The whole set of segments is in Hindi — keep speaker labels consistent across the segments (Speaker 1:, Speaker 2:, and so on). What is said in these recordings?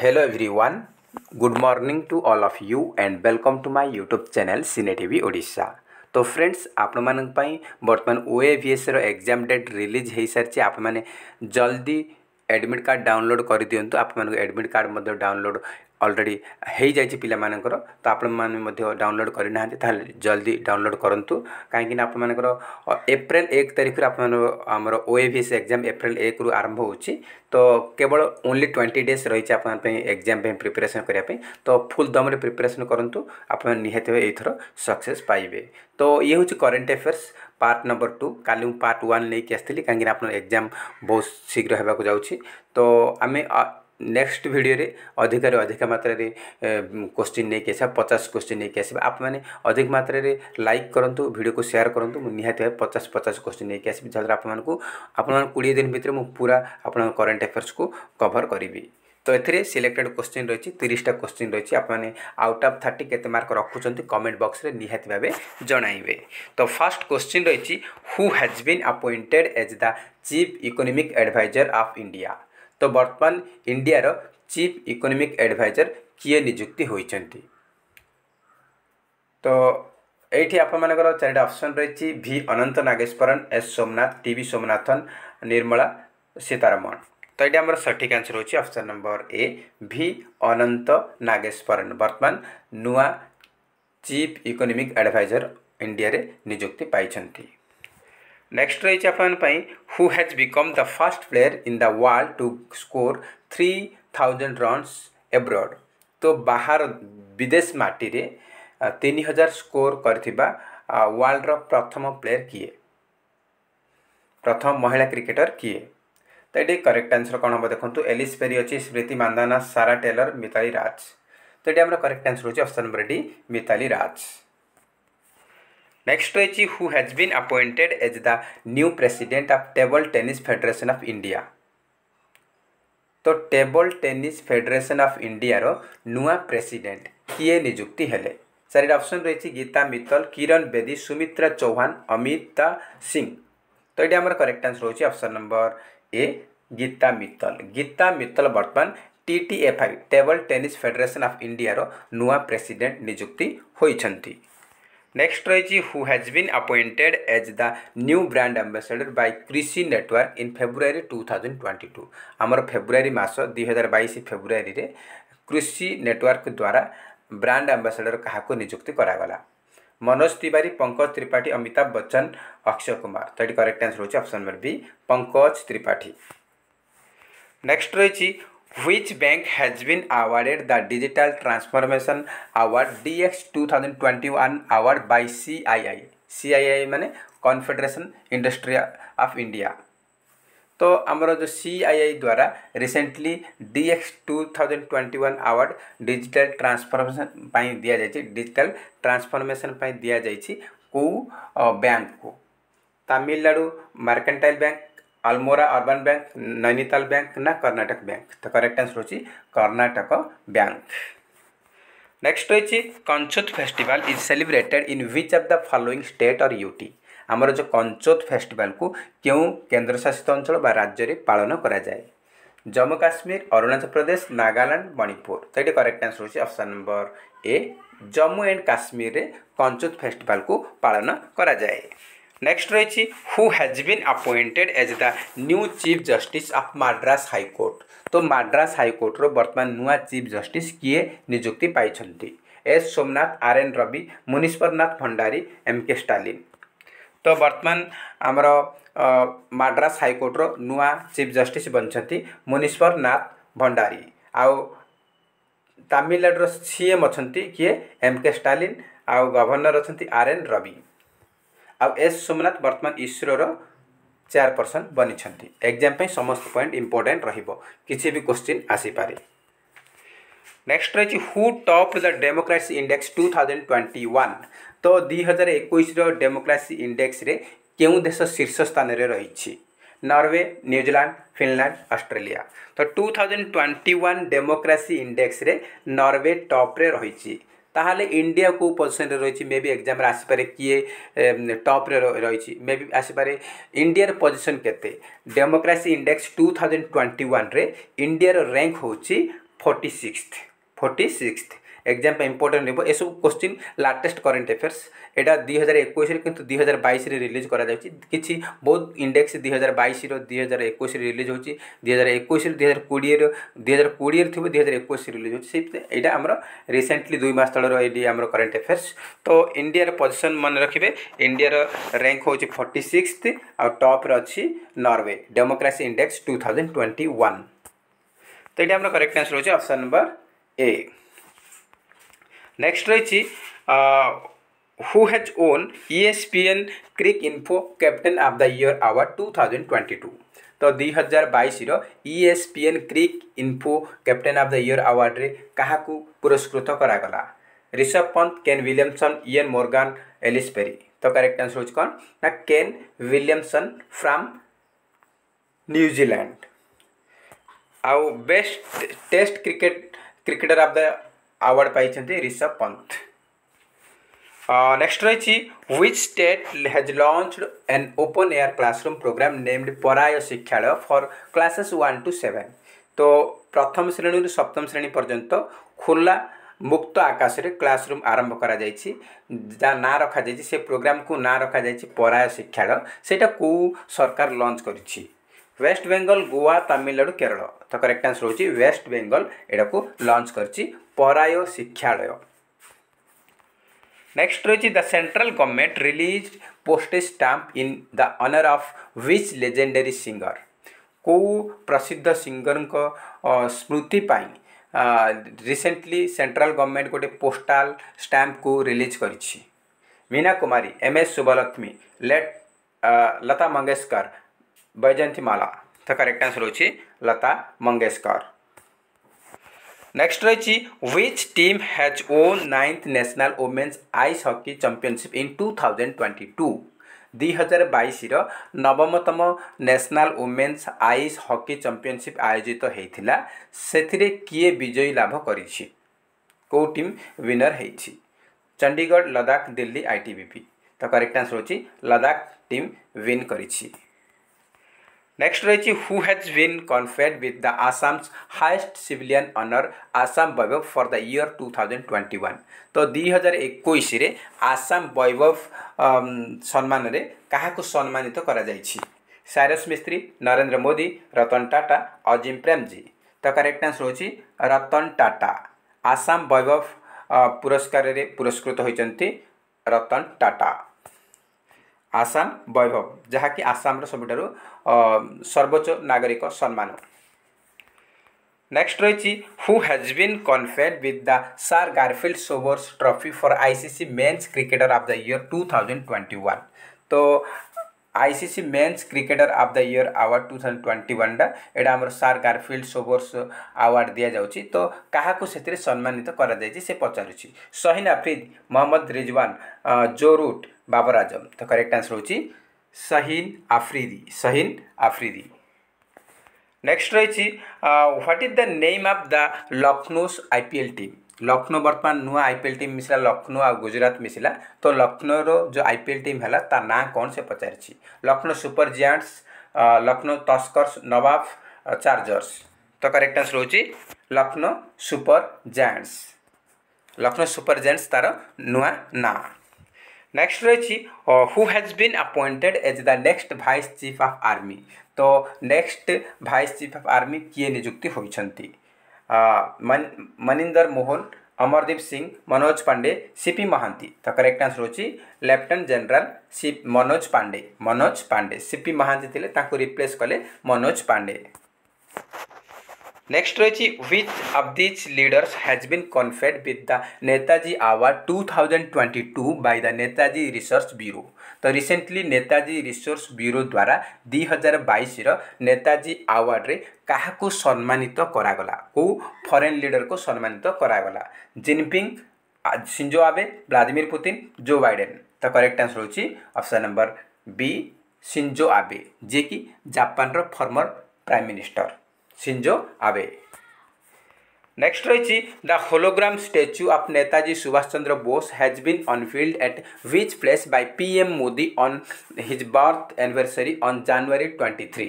Speaker 1: Hello everyone good morning to all of you and welcome to my YouTube channel cine TV Odisha तो फ्रेंड्स आपमनଙ୍କ ओ ए भी एस एग्जाम डेट रिलीज हो सारी ଆପଣମାନେ जल्दी एडमिट कार्ड डाउनलोड कर दिंतु आप एडमिट कार्ड डाउनलोड অলরেडी ହୋଇଯାଇଛି ପିଲାମାନଙ୍କର ତ ଆପଣମାନେ ମଧ୍ୟ ଡାଉନଲୋଡ଼୍ କରିନାହାନ୍ତି ତାହେଲେ ଜଲ୍ଦି ଡାଉନଲୋଡ଼୍ କରନ୍ତୁ କାହିଁକିନା ଆପଣମାନଙ୍କର ଏପ୍ରିଲ ଏକ ତାରିଖରୁ ଆପଣମାନଙ୍କର ଆମର O A V S exam April ଏକରୁ ଆରମ୍ଭ ହେଉଛି ତ କେବଳ ଓନ୍ଲି ଟ୍ୱେଣ୍ଟି ଡେଜ୍ ରହିଛି ଆପଣଙ୍କ ପାଇଁ ଏକ୍ଜାମ୍ ପାଇଁ ପ୍ରିପାରେସନ୍ କରିବା ପାଇଁ ତ ଫୁଲ୍ ଦମ୍ରେ ପ୍ରିପାରେସନ୍ କରନ୍ତୁ ଆପଣମାନେ ନିହାତି ଏଇଥର ସକ୍ସେସ୍ ପାଇବେ ତ ଇଏ ହେଉଛି current affairs part number two କାଲି ମୁଁ ପାର୍ଟ ୱାନ୍ ନେଇକି ଆସିଥିଲି କାହିଁକିନା ଆପଣଙ୍କ ଏକ୍ଜାମ୍ ବହୁତ ଶୀଘ୍ର ହେବାକୁ ଯାଉଛି ତ ଆମେ ନେକ୍ସଟ ଭିଡ଼ିଓରେ ଅଧିକାରୁ ଅଧିକ ମାତ୍ରାରେ କୋଶ୍ଚିନ୍ ନେଇକି ଆସିବା ପଚାଶ କୋଶ୍ଚିନ୍ ନେଇକି ଆସିବା ଆପଣମାନେ ଅଧିକ ମାତ୍ରାରେ ଲାଇକ୍ କରନ୍ତୁ ଭିଡ଼ିଓକୁ ସେୟାର କରନ୍ତୁ ମୁଁ ନିହାତି ଭାବେ ପଚାଶ ପଚାଶ କୋଶ୍ଚିନ୍ ନେଇକି ଆସିବି ଯାହାଦ୍ୱାରା ଆପଣମାନଙ୍କୁ ଆପଣମାନେ କୋଡ଼ିଏ ଦିନ ଭିତରେ ମୁଁ ପୁରା ଆପଣଙ୍କ କରେଣ୍ଟ ଆଫେୟାର୍ସକୁ କଭର୍ କରିବି ତ ଏଥିରେ ସିଲେକ୍ଟେଡ଼ କୋଶ୍ଚିନ୍ ରହିଛି ତିରିଶଟା କୋଶ୍ଚିନ୍ ରହିଛି ଆପଣମାନେ ଆଉଟ୍ ଅଫ୍ ଥାର୍ଟି କେତେ ମାର୍କ ରଖୁଛନ୍ତି କମେଣ୍ଟ ବକ୍ସରେ ନିହାତି ଭାବେ ଜଣାଇବେ ତ ଫାର୍ଷ୍ଟ କୋଶ୍ଚିନ୍ ରହିଛି who has been appointed as the chief economic adviser of India ତ ବର୍ତ୍ତମାନ ଇଣ୍ଡିଆର ଚିଫ୍ ଇକୋନୋମିକ୍ ଆଡ଼ଭାଇଜର୍ କିଏ ନିଯୁକ୍ତି ହୋଇଛନ୍ତି ତ ଏଇଠି ଆପଣମାନଙ୍କର ଚାରିଟା ଅପସନ୍ ରହିଛି V Anantha Nageswaran S Somanath T V Somanathan Nirmala Sitharaman ତ ଏଇଟା ଆମର ସଠିକ୍ ଆନ୍ସର୍ ହେଉଛି ଅପସନ୍ ନମ୍ବର ଏ ଭି ଅନନ୍ତ ନାଗେଶ୍ୱରନ୍ ବର୍ତ୍ତମାନ ନୂଆ ଚିଫ୍ ଇକୋନୋମିକ୍ ଆଡ଼ଭାଇଜର୍ ଇଣ୍ଡିଆରେ ନିଯୁକ୍ତି ପାଇଛନ୍ତି Next, ରହିଛି ଆପଣମାନଙ୍କ ପାଇଁ who has become the first first in the the to to three thousand runs abroad তো ବାହାର ବିଦେଶ ମାଟିରେ ତିନି ହଜାର ସ୍କୋର କରିଥିବା ୱାର୍ଲଡ଼ର ପ୍ରଥମ ପ୍ଲେୟର କିଏ ପ୍ରଥମ ମହିଳା କ୍ରିକେଟର କିଏ ତ ଏଠି କରେକ୍ଟ ଆନ୍ସର କ'ଣ ହେବ ଦେଖନ୍ତୁ ଏଲିସ୍ ପେରି ଅଛି ସ୍ମୃତି ମାନ୍ଦାନା ସାରା ଟେଲର ମିତାଲି ରାଜ ତ ଏଠି ଆମର କରେକ୍ଟ ଆନ୍ସର ହେଉଛି ଅପସନ୍ ନମ୍ବର ଏଠି ମିତାଲି ରାଜ नेक्स्ट रही who has been appointed as the new president of Table Tennis Federation of India. तो table tennis federation of India रो नुआ प्रेसिडेंट किए नियुक्ति हेले चार ऑप्शन रही गीता मित्तल किरण बेदी सुमित्रा चौहान अमिता सिंह तो ये आम करेक्ट आंसर रोचे option number A Geeta Mittal Geeta Mittal बर्तमान T T F I table tennis federation of India नुआ प्रेसीडेट निजुक्ति होती नेक्स्ट रही who has been appointed as the new brand ambassador by Krishi network in February two thousand twenty two आमर फेब्रुआरी मस दुई हजार बैश फेब्रुआरी कृषि नेटवर्क द्वारा ब्रांड आम्बासाडर क्या निजुक्ति करागला मनोज तिवारी पंकज त्रिपाठी अमिताभ बच्चन अक्षय कुमार तो ये करेक्ट आंसर होची number B Pankaj Tripathi next रही which bank has been awarded the Digital Transformation Award DX 2021 award by CII? CII माने Confederation Industry of India. तो आमर जो सी आई आई द्वारा recently DX two thousand twenty one award digital transformation पाई दिया जाए डिजिटल ट्रांसफॉर्मेशन पाई दिया जाए को बैंक को Tamil Nadu mercantile bank Almora urban bank Nainital bank ନା କର୍ଣ୍ଣାଟକ ବ୍ୟାଙ୍କ তো করেক্ট আনসর হচ্ছে কর্ণাটক ব্যাঙ্ক নেক্সট রয়েছে Kanchoth festival is celebrated in which of the following state or UT ଆମର ଯେଉଁ କଞ୍ଚୋତ ଫେଷ୍ଟିଭାଲକୁ କେଉଁ କେନ୍ଦ୍ରଶାସିତ ଅଞ୍ଚଳ ବା ରାଜ୍ୟରେ ପାଳନ କରାଯାଏ ଜମ୍ମୁ କାଶ୍ମୀର ଅରୁଣାଚଳ ପ୍ରଦେଶ ନାଗାଲାଣ୍ଡ ମଣିପୁର ତ ଏଠି କରେକ୍ଟ ଆନ୍ସର ହେଉଛି option number A Jammu and କାଶ୍ମୀରରେ କଞ୍ଚୋତ ଫେଷ୍ଟିଭାଲକୁ ପାଳନ କରାଯାଏ नेक्स्ट रही who has been appointed as the new chief justice of Madras high court तो माड्रास हाइकोर्टर बर्तमान नुआ चीफ जस्टिस किए निजुक्ति पाई S Somanath R N Ravi Munishwar Nath Bhandari M K Stalin तो बर्तमान आमर माड्रास हाइकोर्टर नुआ चीफ जस्टिस बनते मुनीश्वरनाथ भंडारी आउ ତାମିଲନାଡ଼ୁର ସିଏମ୍ ଅଛନ୍ତି किए एम के स्टालीन आउ ଗଭର୍ଣ୍ଣର अच्छा आर एन रवि ଆଉ ଏସ୍ ସୋମନାଥ ବର୍ତ୍ତମାନ ଇସ୍ରୋର ଚେୟାରପର୍ସନ୍ ବନିଛନ୍ତି ଏକ୍ଜାମ୍ ପାଇଁ ସମସ୍ତ ପଏଣ୍ଟ ଇମ୍ପୋର୍ଟାଣ୍ଟ ରହିବ କିଛି ବି କୋଶ୍ଚିନ୍ ଆସିପାରେ ନେକ୍ସଟ ରହିଛି who top the democracy index two thousand twenty one ତ ଦୁଇ ହଜାର ଏକୋଇଶର ଡେମୋକ୍ରାସି ଇଣ୍ଡେକ୍ସରେ କେଉଁ ଦେଶ ଶୀର୍ଷ ସ୍ଥାନରେ ରହିଛି ନରୱେ ନ୍ୟୁଜିଲାଣ୍ଡ ଫିନଲାଣ୍ଡ ଅଷ୍ଟ୍ରେଲିଆ ତ two thousand twenty one democracy ଇଣ୍ଡେକ୍ସରେ ନରୱେ ଟପ୍ରେ ରହିଛି তাহলে ইন্ডিয়া কেউ পজিশনে রয়েছে মেবি এক্সামে আসিপারে কিয়ে টপরে রয়েছে মেবি আসিপারে ইন্ডিয়ার পজিশন কেতে democracy index two thousand twenty ওয়ানরে ইন্ডিয়ার র্যাঙ্ক হচ্ছে forty sixth forty sixth exam ପାଇଁ ইম্পর্টেন্ট ହେବ ଏସବୁ কোশ্চিন ଲାଟେଷ୍ଟ କରେଣ୍ଟ ଆଫେୟାର୍ସ ଏଇଟା ଦୁଇ ହଜାର ଏକୋଇଶରେ କିନ୍ତୁ ଦୁଇ ହଜାର ବାଇଶରେ ରିଲିଜ୍ କରାଯାଉଛି କିଛି ବହୁତ ଇଣ୍ଡେକ୍ସ ଦୁଇ ହଜାର ବାଇଶର ଦୁଇ ହଜାର ଏକୋଇଶରେ ରିଲିଜ୍ ହେଉଛି ଦୁଇ ହଜାର ଏକୋଇଶରୁ ଦୁଇ ହଜାର କୋଡ଼ିଏର ଦୁଇ ହଜାର କୋଡ଼ିଏରେ ଥିବ ଦୁଇ ହଜାର ଏକୋଇଶରେ ରିଲିଜ୍ ହେଉଛି ସେଇଥିପାଇଁ ଏଇଟା ଆମର ରିସେଣ୍ଟଲି ଦୁଇ ମାସ ତଳର ଏଇଠି ଆମର କରେଣ୍ଟ ଆଫେୟାର୍ସ ତ ଇଣ୍ଡିଆର ପୋଜିସନ୍ ମନେ ରଖିବେ ଇଣ୍ଡିଆର ର୍ୟାଙ୍କ ହେଉଛି ଫର୍ଟି ସିକ୍ସ ଆଉ ଟପ୍ରେ ଅଛି Norway democracy index two thousand twenty one ତ ଏଇଟା ଆମର କରେକ୍ଟ ଆନ୍ସର୍ ହେଉଛି ଅପସନ୍ ନମ୍ବର ଏ नेक्स्ट रही who has won ESPN Cricinfo captain of the year award two thousand twenty two तो दुई हजार बैस रएसपीएन Cricinfo captain of the year award क्या पुरस्कृत करागला Rishabh Pant Kane Williamson Eoin Morgan Ellyse Perry तो करेक्ट आंसर हो केन विलियमसन फ्रॉम न्यूजीलैंड आउ best test cricket cricketer of the award ପାଇଛନ୍ତି ରିଷଭ ପନ୍ଥ ନେକ୍ସଟ ରହିଛି which state has launched an open air classroom programme named Paray Shikshalay for classes one two seven ତ ପ୍ରଥମ ଶ୍ରେଣୀରୁ ସପ୍ତମ ଶ୍ରେଣୀ ପର୍ଯ୍ୟନ୍ତ ଖୋଲା ମୁକ୍ତ ଆକାଶରେ କ୍ଲାସରୁମ୍ ଆରମ୍ଭ କରାଯାଇଛି ଯାହା ନାଁ ରଖାଯାଇଛି ସେ ପ୍ରୋଗ୍ରାମ୍କୁ ନାଁ ରଖାଯାଇଛି ପରାୟ ଶିକ୍ଷାଳୟ ସେଇଟା କେଉଁ ସରକାର ଲଞ୍ଚ କରିଛି वेस्ट बेंगल गोवा तमिलनाडु केरल तो करेक्ट आंसर हूँ वेस्ट बेंगल यू लंच कर शिक्षालय नेक्स्ट रही the central government release postage stamp in the honour of which legendary singer को प्रसिद्ध सिंगर स्मृति रिसेंटली सेंट्रल गवर्नमेंट गोटे पोस्टाल स्टाम्प को रिलीज कर Meena Kumari M S Subbulakshmi late Lata Mangeshkar Vyjayanthimala তো করেক্ট আনসর হচ্ছে ଲତା মঙ্গেশকর নেক্সট ରହିଛି ୱିଚ୍ ଟିମ୍ হ্যাজ ও ninth national women's ice hockey championship in two thousand twenty two ଦୁଇ ହଜାର ବାଇଶର ନବମତମ national women's ice hockey championship ଆୟୋଜିତ ହୋଇଥିଲା ସେଥିରେ କିଏ ବିଜୟୀ ଲାଭ କରିଛି କେଉଁ ଟିମ୍ ୱିନର୍ ହେଇଛି Chandigarh Ladakh Delhi I T ITBP ତ କରେକ୍ଟ ଆନ୍ସର୍ ହେଉଛି ଲଦାଖ ଟିମ୍ ୱିନ୍ କରିଛି নেক্সট রয়েছে who has been conferred with the Assam's highest civilian honour Assam Baibhav for the year two thousand twenty one তো দুই হাজার একুশে আসাম বৈভব um, সম্মানরে কাহাকু সম্মানিত করা যাইছি সাইরস মিস্ত্রি নরেন্দ্র মোদি রতন টাটা অজিম প্রেমজি তো কারেক্ট আনসর হচ্ছে রতন টাটা আসাম বৈভব পুরস্কারের পুরস্কৃত হয়েছেন রতন টাটা আসাম বৈভব ଯାହାକି ଆସାମର ସବୁଠାରୁ ସର୍ବୋଚ୍ଚ ନାଗରିକ ସମ୍ମାନ ନେକ୍ସଟ ରହିଛି who has been conferred with the sir Garfield Sobers trophy for I C C men's cricketer of the year two thousand twenty one ତ I C C men's cricketer of the year award two thousand twenty ୱାନ୍ଟା ଏଇଟା ଆମର ସାର୍ ଗାରଫିଲ୍ଡ ସୋବର୍ସ ଆୱାର୍ଡ଼ ଦିଆଯାଉଛି ତ କାହାକୁ ସେଥିରେ ସମ୍ମାନିତ କରାଯାଇଛି ସେ ପଚାରୁଛି ସହିନ ଆଫ୍ରିଦ୍ ମହମ୍ମଦ ରିଜୱାନ ଜୋ ରୁଟ୍ बाबर आजम तो करेक्ट आंसर हूँ सहीन आफ्रिदी सहीन आफ्रिदी नेक्स्ट रही what is the name of the Lucknow IPL team Lucknow बर्तमान नुआ आईपीएल टीम मिसला लखनऊ आ गुजरात मिसला तो लखनऊ जो आईपीएल टीम है ता ना कौन से पचार Lucknow super giants Lucknow tuskers Nawab chargers तो करेक्ट आंसर हूँ Lucknow super giants Lucknow super giants तार नुआ ना নেক্সট রয়েছে who has been appointed as the next vice chief of army তো next vice chief of army কিয়ে নিযুক্তি হয়েছেন মনিন্দর মোহন अमरदीप सिंह मनोज पांडे सीपी महांती तो करेक्ट आंसर हो lieutenant general C Manoj Pande Manoj Pande C P Mohanty थे रिप्लेस कले मनोज पांडे नेक्स्ट रही which of these leaders has been conferred with the Netaji award 2022 by the Netaji research bureau तो रिसेंटली नेताजी रिसर्च ब्यूरो द्वारा दुई हजार बैस रेताजी आवार्ड क्या सम्मानित तो कौ फरेन लिडर को सम्मानित तो Jinping Shinzo Abe Vladimir Putin Joe Biden तो correct answer option number B Shinzo Abe जे कि Japan former prime minister Shinzo Abe next রয়েছে the hologram statue of Netaji Subhas Chandra Bose has been unveiled at which place by P M Modi on his birth anniversary on January twenty three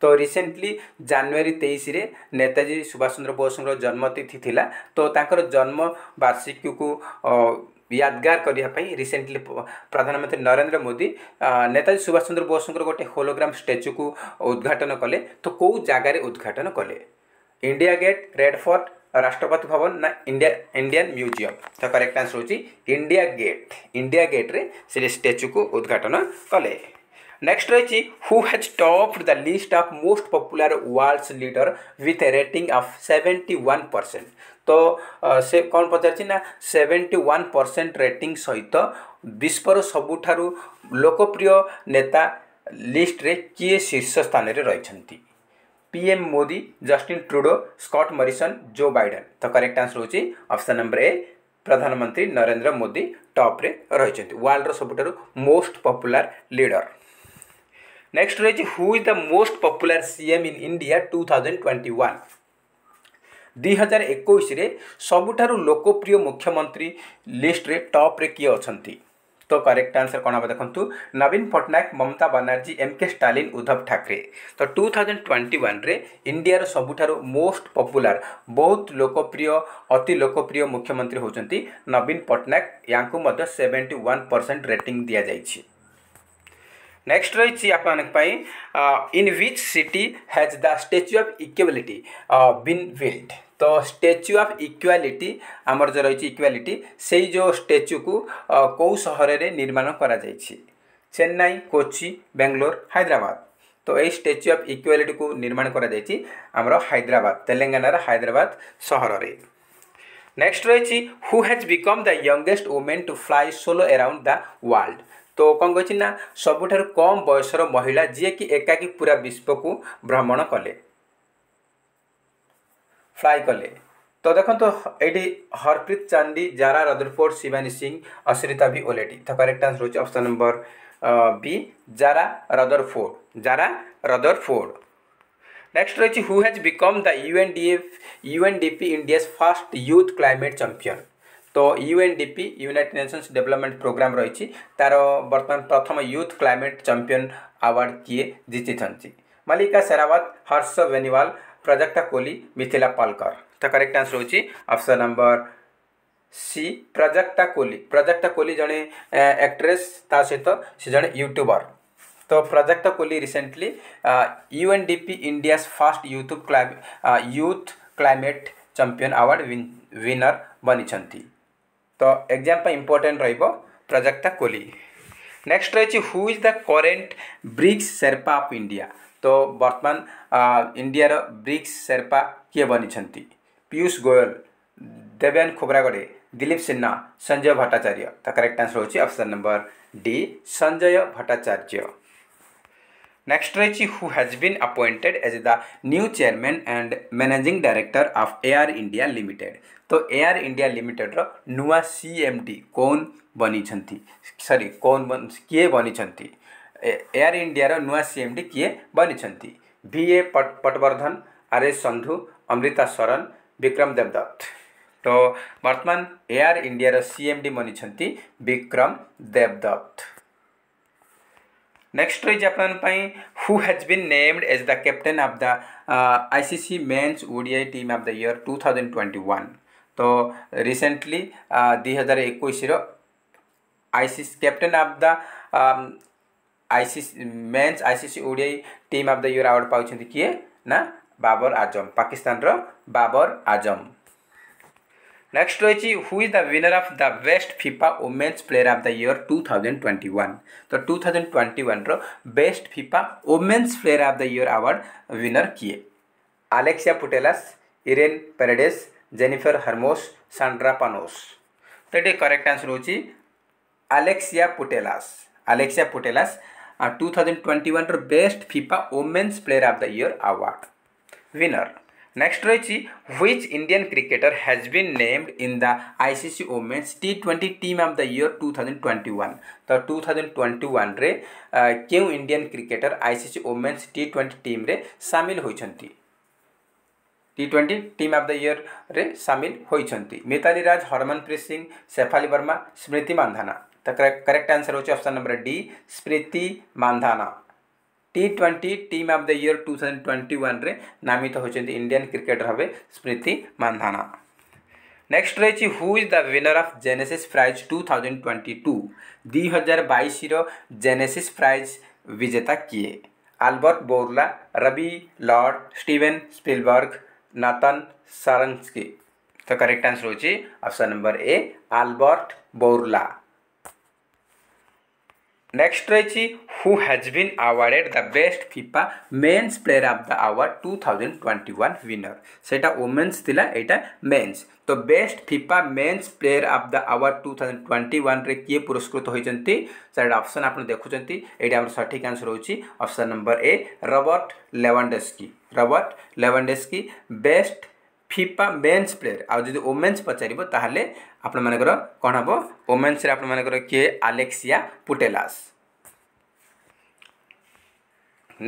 Speaker 1: তো রিসেন্টলি জানুয়ারি তেইশে নেতাজি সুভাষচন্দ্র বোসর জন্মতিথি লা তো তাঁর জন্মবার্ষিকীকে यादगार करने रिसेंटली प्रधानमंत्री नरेंद्र मोदी नेताजी सुभाष चंद्र बोसर गोटे होलोग्राम स्टैच्यू को उद्घाटन कले तो कौ जगार उद्घाटन कले India gate red fort Rashtrapati Bhavan ना इंडिया इंडियन म्यूजियम तो करेक्ट आंसर हूँ इंडिया गेट इंडिया गेट्रे से स्टैच्यू को उद्घाटन कले नेक्स्ट रही who has topped the list of most popular world's leader with a rating of 71 percent तो से कौन पचार ना 71 परसेंट रेटिंग सहित विश्वर सबुठार लोकप्रिय नेता लिस्ट्रे किए शीर्ष स्थान रही PM Modi Justin Trudeau Scott Morrison Joe Biden तो करेक्ट आंसर होची ऑप्शन नंबर ए प्रधानमंत्री नरेंद्र मोदी टॉप रे रही वर्ल्ड सबुठ मोस्ट पॉपुलर लीडर নেক্সট রয়েছে who is the most popular CM in India two thousand twenty one ଦୁଇ ହଜାର ଏକୋଇଶରେ ସବୁଠାରୁ ଲୋକପ୍ରିୟ ମୁଖ୍ୟମନ୍ତ୍ରୀ ଲିଷ୍ଟରେ ଟପ୍ରେ କିଏ ଅଛନ୍ତି ତ କରେକ୍ଟ ଆନ୍ସର କ'ଣ ହେବ ଦେଖନ୍ତୁ ନବୀନ ପଟ୍ଟନାୟକ ମମତା ବାନାର୍ଜୀ ଏମ୍ କେ ଷ୍ଟାଲିନ୍ ଉଦ୍ଧବ ଠାକରେ ତ ଟୁ ଥାଉଜେଣ୍ଡ ଟ୍ୱେଣ୍ଟି ୱାନ୍ରେ ଇଣ୍ଡିଆର ସବୁଠାରୁ ମୋଷ୍ଟ ପପୁଲାର ବହୁତ ଲୋକପ୍ରିୟ ଅତି ଲୋକପ୍ରିୟ ମୁଖ୍ୟମନ୍ତ୍ରୀ ହେଉଛନ୍ତି ନବୀନ ପଟ୍ଟନାୟକ ୟାଙ୍କୁ ମଧ୍ୟ ସେଭେଣ୍ଟି ୱାନ୍ ପରସେଣ୍ଟ ରେଟିଂ ଦିଆଯାଇଛି নেক্সট রয়েছে আপনার in which city has the statue of equality been build তো স্ট্যাচু অফ ইকুয়ালিটি আমার যে রয়েছে ইকুয়ালিটি সেই যে স্ট্যাচুকু কেউ সহরের নির্মাণ করা যাইছি চেন্নাই কোচি বেঙ্গালোর হায়দ্রাবাদ তো এই স্ট্যাচু অফ ইকুয়ালিটিকু নির্মাণ করা যাইছি আমার হায়দ্রাবাদ তেলেঙ্গানার হায়দ্রাবাদ সহরের নেক্সট রয়েছে who has become the youngest women to fly solo around the world তো କ'ଣ କହିଛି ନା ସବୁଠାରୁ କମ୍ ବୟସର ମହିଳା ଯିଏକି ଏକାକି ପୁରା ବିଶ୍ୱକୁ ଭ୍ରମଣ କଲେ ଫ୍ଲାଏ କଲେ ତ ଦେଖନ୍ତୁ ଏଇଠି Harpreet Chandi Zara Rutherford Shivani Singh Ashrita B Oleti ତ କରେକ୍ଟ ଆନ୍ସର ହେଉଛି option number B Zara Rutherford Zara Rutherford next ରହିଛି who has become the UNDF UNDP India's first youth climate champion তো UNDP united nations development programme রয়েছে তার বর্তমান প্রথম ইউথ ক্লাইমেট চ্যাম্পিয়ন আওয়ার্ড কিয়ে জিতিছন্তি মালিকা সেরাওয়াত হর্ষ বেনিওয়াল প্রজক্তা কোলি মিথিলা পালকর ତ କରେକ୍ଟ ଆନ୍ସର ହେଉଛି option number C Prajakta Kohli Prajakta Kohli ଜଣେ ଆକ୍ଟ୍ରେସ୍ ତା ସହିତ ସେ ଜଣେ ୟୁଟ୍ୟୁବର ତ Prajakta Kohli recently U N D P India's first youth cli youth climate champion award winner ବନିଛନ୍ତି ତ ଏକ୍ଜାମ୍ ପାଇଁ ଇମ୍ପୋର୍ଟାଣ୍ଟ ରହିବ ପ୍ରଜକ୍ତା କୋହଲି ନେକ୍ସଟ ରହିଛି who is the current BRICS sherpa of India ତ ବର୍ତ୍ତମାନ ଇଣ୍ଡିଆର ବ୍ରିକ୍ସ ସେର୍ପା କିଏ ବନିଛନ୍ତି ପିୟୁଷ ଗୋୟଲ ଦେବେନ ଖୋବ୍ରାଗଡ଼େ ଦିଲ୍ଲୀପ ସିହ୍ନା ସଞ୍ଜୟ ଭଟ୍ଟାଚାର୍ଯ୍ୟ ତ କରେକ୍ଟ ଆନ୍ସର ହେଉଛି option number D Sanjay Bhattacharya next Rechi, who has been appointed as the new chairman and managing director of Air India Limited. तो एयर इंडिया लिमिटेडर नुआ सीएमडी कौन बनी सरी कौन बन, किए बनी एयर इंडियार नुआ सीएमडी किए बनी भीए पट पटवर्धन आर एस संधु अमृता शरण विक्रम देवदत्त तो बर्तमान एयर इंडिया इंडियार सीएमडी बनी विक्रम देवदत्त नेक्स्ट रही जापान पर who has been named as the captain of the ICC men's ODI team of the year 2021 तो रिसेंटली 2021 रो ICC captain of the ICC men's ICC ODI team of the year award पाउछन्ति किए ना बाबर आजम पाकिस्तान रो बाबर आजम नेक्स्ट रही who is the winner of the best FIFA women's player of the year 2021 तो 2021 रो best FIFA women's player of the year award winner किए Alexia Putellas Irene Paredes Jennifer Hermoso Sandra Paños तो ये करेक्ट आंसर हो Alexia Putellas Alexia Putellas two thousand twenty one best FIFA women's player of the year award winner next रही which Indian cricketer has been named in the ICC women's T twenty team of the year two thousand twenty one तो टू थाउजेंड ट्वेंटी वन रे क्यों Indian cricketer ICC women's T twenty team सामिल होती T twenty team of the year रे सामिल होती मिताली राज हरमनप्रीत सिंह शेफाली वर्मा स्मृति मानधाना तो करेक्ट आंसर होचे number D Smriti Mandhana T twenty team of the year two thousand twenty one नामित होती इंडियान क्रिकेटर भाव स्मृति मानधाना नेक्स्ट रही who is the winner of Genesis prize two thousand twenty two दुई हजार बैश रेनेसीस प्राइज विजेता किए Albert Bourla Ravi Lord Steven Spielberg Natan Sharansky तो करेक्ट आंसर होची number A Albert Bourla next रही who has been awarded the best FIFA men's player of the year two thousand twenty one winner से वोमेन्स थी मेन्स तो best FIFA men's player of the year two thousand twenty one रे किए पुरस्कृत होती अप्सन आप देखुं ये आम सठिक आंसर होची option number A Robert Lewandowski Robert Lewandowski best FIFA men's player আউ যদি ওমেন্স পচারিব তাহলে আপনার কণ হব ওমেন্সরে আপনার কি আলেক্সিয়া পুটেলাস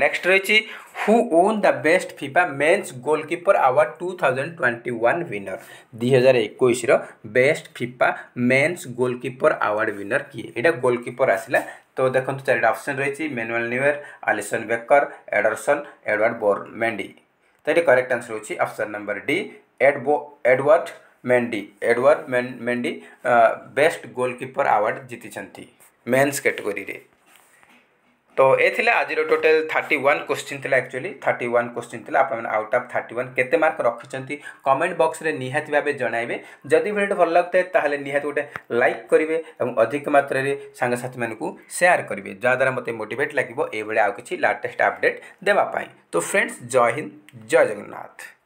Speaker 1: নেক্সট রয়েছে who won the best FIFA men's goalkeeper award two thousand twenty one winner দুই হাজার একুশর best FIFA men's goalkeeper award winner কি এটা গোলকিপর আসিলা তো দেখুন চারিটা অপসন রয়েছে Manuel Neuer Alisson Becker Ederson Edouard বোর মেন্ডি तो करेक्ट आंसर होगी अपसन नंबर डी एडबो एडवर्ड मेन्डी एडवर्ड मेन् मेन्डी बेस्ट गोलकिपर आवार्ड जीति मेन्स कैटेगोरी তো ଏ ଥିଲା ଆଜିର ଟୋଟାଲ୍ ଥାର୍ଟି ୱାନ୍ କୋଶ୍ଚିନ୍ ଥିଲା ଆକ୍ଚୁଆଲି ଥାର୍ଟି ୱାନ୍ କୋଶ୍ଚିନ୍ ଥିଲା ଆପଣମାନେ ଆଉଟ୍ ଅଫ୍ ଥାର୍ଟି ୱାନ୍ କେତେ ମାର୍କ ରଖିଛନ୍ତି କମେଣ୍ଟ ବକ୍ସରେ ନିହାତି ଭାବେ ଜଣାଇବେ ଯଦି ଭିଡ଼ିଓଟି ଭଲ ଲାଗୁଥାଏ ତାହେଲେ ନିହାତି ଗୋଟେ ଲାଇକ୍ କରିବେ ଏବଂ ଅଧିକ ମାତ୍ରାରେ ସାଙ୍ଗସାଥିମାନଙ୍କୁ ସେୟାର କରିବେ ଯାହାଦ୍ୱାରା ମୋତେ ମୋଟିଭେଟ୍ ଲାଗିବ ଏଇଭଳି ଆଉ କିଛି ଲାଟେଷ୍ଟ ଅପଡ଼େଟ୍ ଦେବା ପାଇଁ ତ ଫ୍ରେଣ୍ଡସ୍ ଜୟ ହିନ୍ଦ ଜୟ ଜଗନ୍ନାଥ